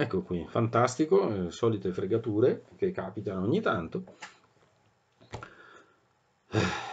Ecco qui, fantastico, eh, solite fregature che capitano ogni tanto. Eh,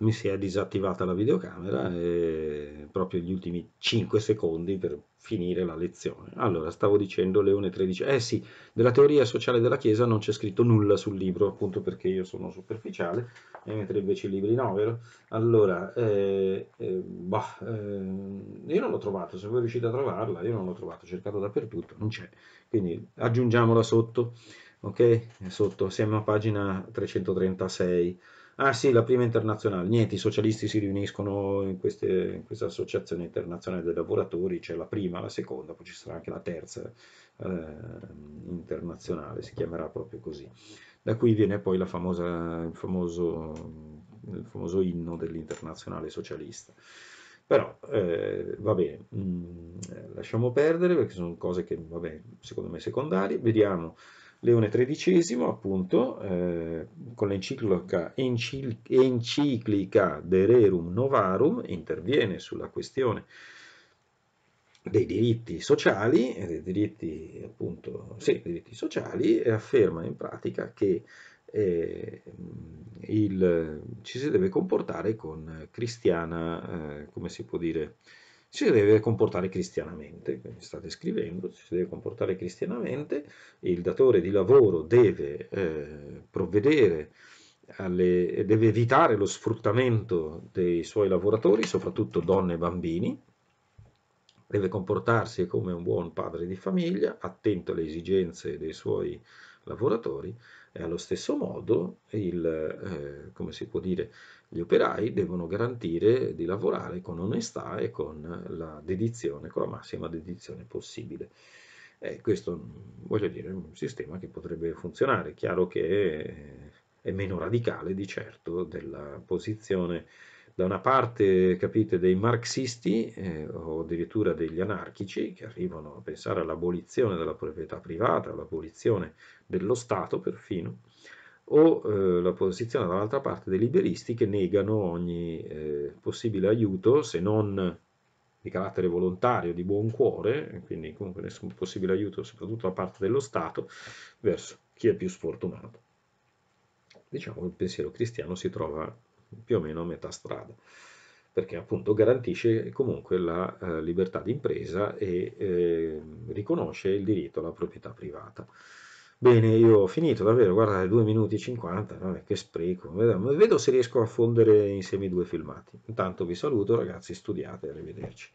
mi si è disattivata la videocamera e proprio gli ultimi 5 secondi per finire la lezione. Allora, stavo dicendo Leone 13, eh sì, della teoria sociale della Chiesa non c'è scritto nulla sul libro, appunto perché io sono superficiale, mentre invece i libri no, vero? Allora, eh, eh, bah, eh, io non l'ho trovato, se voi riuscite a trovarla, io non l'ho trovato, ho cercato dappertutto, non c'è, quindi aggiungiamola sotto, ok? Sotto, siamo a pagina 336 Ah sì, la prima internazionale. Niente, i socialisti si riuniscono in, queste, in questa associazione internazionale dei lavoratori, c'è cioè la prima, la seconda, poi ci sarà anche la terza eh, internazionale, si chiamerà proprio così. Da qui viene poi famosa, il, famoso, il, famoso, inno dell'internazionale socialista. Però, eh, va bene, mh, mm, lasciamo perdere perché sono cose che, vabbè, secondo me secondarie. Vediamo Leone XIII, appunto, eh, con l'enciclica enciclica De Rerum Novarum, interviene sulla questione dei diritti sociali, eh, dei diritti, appunto, sì, diritti sociali e afferma in pratica che eh, il, ci si deve comportare con cristiana, eh, come si può dire, si deve comportare cristianamente, quindi sta descrivendo, si deve comportare cristianamente, il datore di lavoro deve eh, provvedere alle, deve evitare lo sfruttamento dei suoi lavoratori, soprattutto donne e bambini, deve comportarsi come un buon padre di famiglia, attento alle esigenze dei suoi lavoratori e allo stesso modo il, eh, come si può dire, gli operai devono garantire di lavorare con onestà e con la dedizione, con la massima dedizione possibile. Eh, questo, voglio dire, è un sistema che potrebbe funzionare. Chiaro che eh, è, meno radicale di certo della posizione da una parte, capite, dei marxisti eh, o addirittura degli anarchici che arrivano a pensare all'abolizione della proprietà privata, all'abolizione dello Stato perfino, o eh, la posizione dall'altra parte dei liberisti che negano ogni eh, possibile aiuto se non di carattere volontario, di buon cuore, quindi comunque nessun possibile aiuto soprattutto da parte dello Stato verso chi è più sfortunato. Diciamo che il pensiero cristiano si trova più o meno a metà strada, perché appunto garantisce comunque la eh, libertà di impresa e eh, riconosce il diritto alla proprietà privata. Bene, io ho finito davvero, guardate, 2 minuti e 50, no? che spreco, vedo se riesco a fondere insieme i due filmati. Intanto vi saluto ragazzi, studiate, arrivederci.